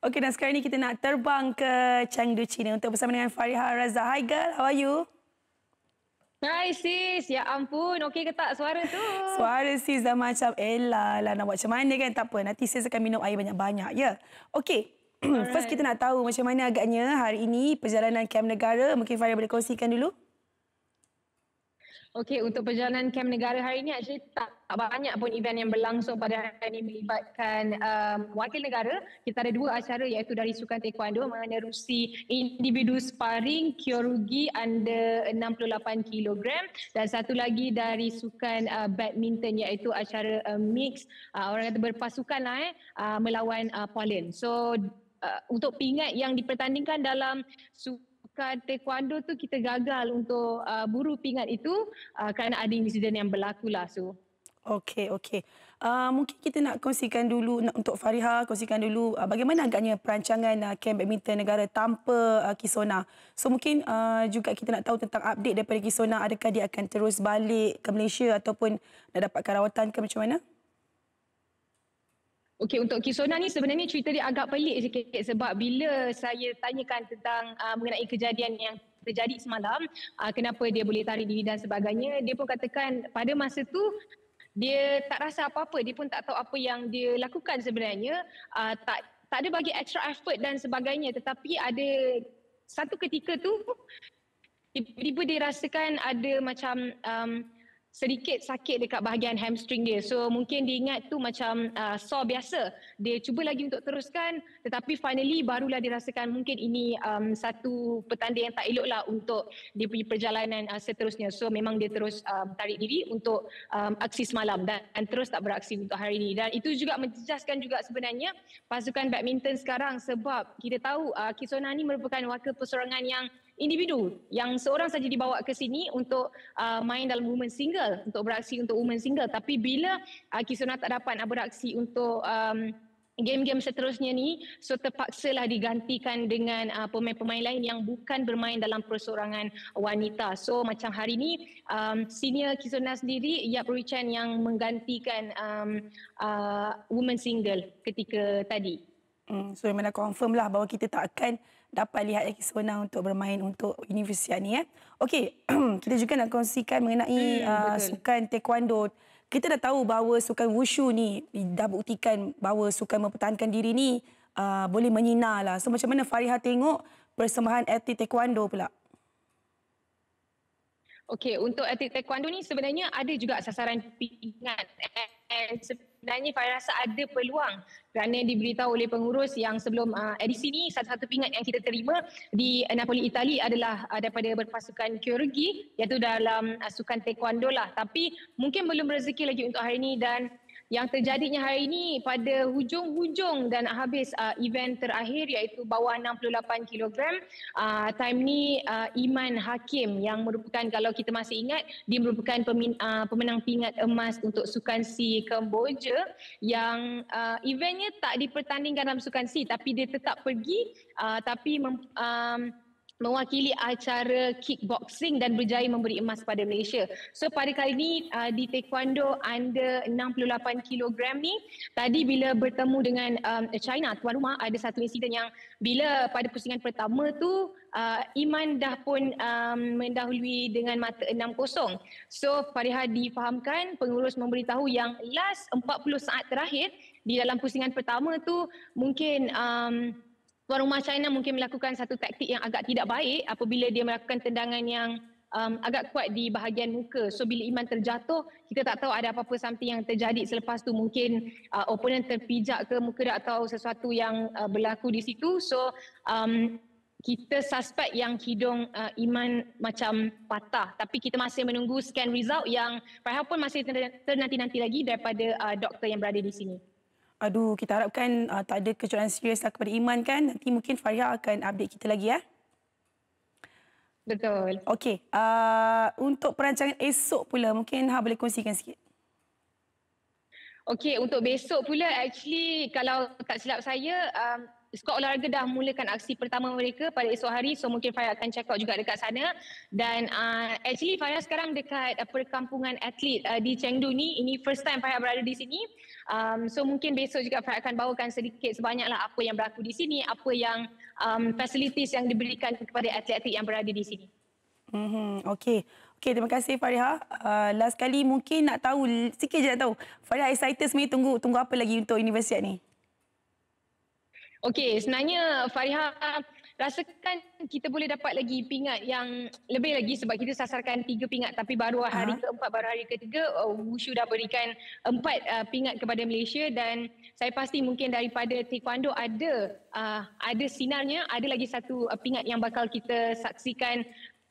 Okey, dan sekarang ini kita nak terbang ke Chengdu, China untuk bersama dengan Fariha Razza. Hi girl, how are you? Hi sis, ya ampun. Okey ke tak suara tu? suara sis dah macam, Ella lah nak buat macam mana kan? Tak apa, nanti sis akan minum air banyak-banyak, ya? Okey, first kita nak tahu macam mana agaknya hari ini perjalanan kem negara. Mungkin Fariha boleh kongsikan dulu. Okey, untuk perjalanan kem negara hari ini actually tak, tak banyak pun event yang berlangsung pada hari ini melibatkan um, wakil negara. Kita ada dua acara iaitu dari Sukan Taekwondo menerusi individu sparring Kyorugi under 68 kg dan satu lagi dari Sukan uh, Badminton iaitu acara uh, mix uh, orang kata berpasukan lah eh uh, melawan uh, Poland. So uh, untuk pingat yang dipertandingkan dalam Sukan pasukan taekwondo tu kita gagal untuk uh, buru pingat itu uh, kerana ada insiden yang berlaku lah so Okey, okey. Uh, mungkin kita nak kongsikan dulu nak, untuk Fariha, kongsikan dulu uh, bagaimana agaknya perancangan uh, camp badminton negara tanpa uh, Kisona. So mungkin uh, juga kita nak tahu tentang update daripada Kisona, adakah dia akan terus balik ke Malaysia ataupun nak dapatkan rawatan ke macam mana? Okey untuk Kisona ni sebenarnya cerita dia agak pelik sikit sebab bila saya tanyakan tentang uh, mengenai kejadian yang terjadi semalam uh, kenapa dia boleh tarik diri dan sebagainya dia pun katakan pada masa tu dia tak rasa apa-apa dia pun tak tahu apa yang dia lakukan sebenarnya uh, tak tak ada bagi extra effort dan sebagainya tetapi ada satu ketika tu tiba-tiba dia rasakan ada macam um, sedikit sakit dekat bahagian hamstring dia. So mungkin diingat tu macam uh, sore biasa. Dia cuba lagi untuk teruskan tetapi finally barulah dirasakan mungkin ini um, satu petanda yang tak elok lah untuk dia punya perjalanan uh, seterusnya. So memang dia terus um, tarik diri untuk um, aksi semalam dan, dan terus tak beraksi untuk hari ini. Dan itu juga menjejaskan juga sebenarnya pasukan badminton sekarang sebab kita tahu uh, Kisona ni merupakan wakil persorangan yang individu yang seorang saja dibawa ke sini untuk uh, main dalam women single untuk beraksi untuk women single tapi bila uh, Kisuna tak dapat nak beraksi untuk um, game-game seterusnya ni so terpaksalah digantikan dengan uh, pemain-pemain lain yang bukan bermain dalam persorangan wanita. So macam hari ni um, senior Kisona sendiri Yap Rui Chan yang menggantikan um, uh, women single ketika tadi. Hmm, so memang confirm lah bahawa kita tak akan dapat lihat lagi sebenar untuk bermain untuk universiti ni. Eh. Okey, kita juga nak kongsikan mengenai hmm, uh, sukan taekwondo. Kita dah tahu bahawa sukan wushu ni dah buktikan bahawa sukan mempertahankan diri ni uh, boleh menyinar lah. So macam mana Fariha tengok persembahan atlet taekwondo pula? Okey, untuk atlet taekwondo ni sebenarnya ada juga sasaran pingat. Eh, eh, sebenarnya Farah rasa ada peluang kerana diberitahu oleh pengurus yang sebelum uh, edisi ni satu-satu pingat yang kita terima di ah, Napoli Itali adalah uh, daripada berpasukan Kyrgyz iaitu dalam uh, sukan taekwondo lah tapi mungkin belum rezeki lagi untuk hari ini dan yang terjadinya hari ini pada hujung-hujung dan nak habis uh, event terakhir iaitu bawah 68 kg uh, time ni uh, Iman Hakim yang merupakan kalau kita masih ingat dia merupakan pemin, uh, pemenang pingat emas untuk sukan si Kemboja yang uh, eventnya tak dipertandingkan dalam sukan si tapi dia tetap pergi uh, tapi mem, um, mewakili acara kickboxing dan berjaya memberi emas pada Malaysia. So pada kali ini uh, di taekwondo under 68 kg ni tadi bila bertemu dengan um, China tuan rumah ada satu insiden yang bila pada pusingan pertama tu uh, Iman dah pun um, mendahului dengan mata 6-0. So Farihah difahamkan pengurus memberitahu yang last 40 saat terakhir di dalam pusingan pertama tu mungkin um, tuan rumah China mungkin melakukan satu taktik yang agak tidak baik apabila dia melakukan tendangan yang um, agak kuat di bahagian muka. So bila Iman terjatuh, kita tak tahu ada apa-apa something yang terjadi selepas tu mungkin uh, opponent terpijak ke muka dia atau sesuatu yang uh, berlaku di situ. So um, kita suspek yang hidung uh, Iman macam patah tapi kita masih menunggu scan result yang Farhal masih ternanti-nanti lagi daripada uh, doktor yang berada di sini. Aduh, kita harapkan uh, tak ada kecurangan serius lah kepada Iman kan. Nanti mungkin Faria akan update kita lagi ya. Betul. Okey, uh, untuk perancangan esok pula mungkin Ha boleh kongsikan sikit. Okey, untuk besok pula actually kalau tak silap saya, um, skuad olahraga dah mulakan aksi pertama mereka pada esok hari so mungkin Faya akan check out juga dekat sana dan uh, actually Faya sekarang dekat uh, perkampungan atlet uh, di Chengdu ni ini first time Faya berada di sini um, so mungkin besok juga Faya akan bawakan sedikit sebanyaklah apa yang berlaku di sini apa yang um, facilities yang diberikan kepada atlet-atlet yang berada di sini Hmm, okey. okay. terima kasih Fariha. Uh, last kali mungkin nak tahu sikit je nak tahu. Fariha excited sebenarnya tunggu tunggu apa lagi untuk universiti ni? Okey, sebenarnya Fariha rasakan kita boleh dapat lagi pingat yang lebih lagi sebab kita sasarkan tiga pingat tapi baru uh-huh. hari keempat baru hari ketiga uh, Wushu dah berikan empat uh, pingat kepada Malaysia dan saya pasti mungkin daripada taekwondo ada uh, ada sinarnya ada lagi satu uh, pingat yang bakal kita saksikan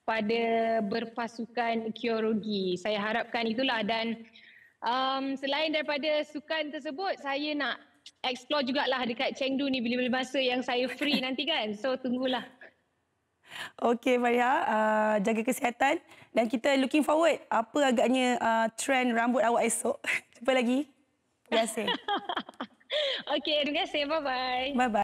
pada berpasukan Kyorogi. Saya harapkan itulah dan um, selain daripada sukan tersebut saya nak explore jugalah dekat Chengdu ni bila-bila masa yang saya free nanti kan. So tunggulah. Okay Maria, uh, ah, jaga kesihatan dan kita looking forward apa agaknya uh, trend rambut awak esok. Jumpa lagi. Terima kasih. okay, terima kasih. Bye-bye. Bye-bye.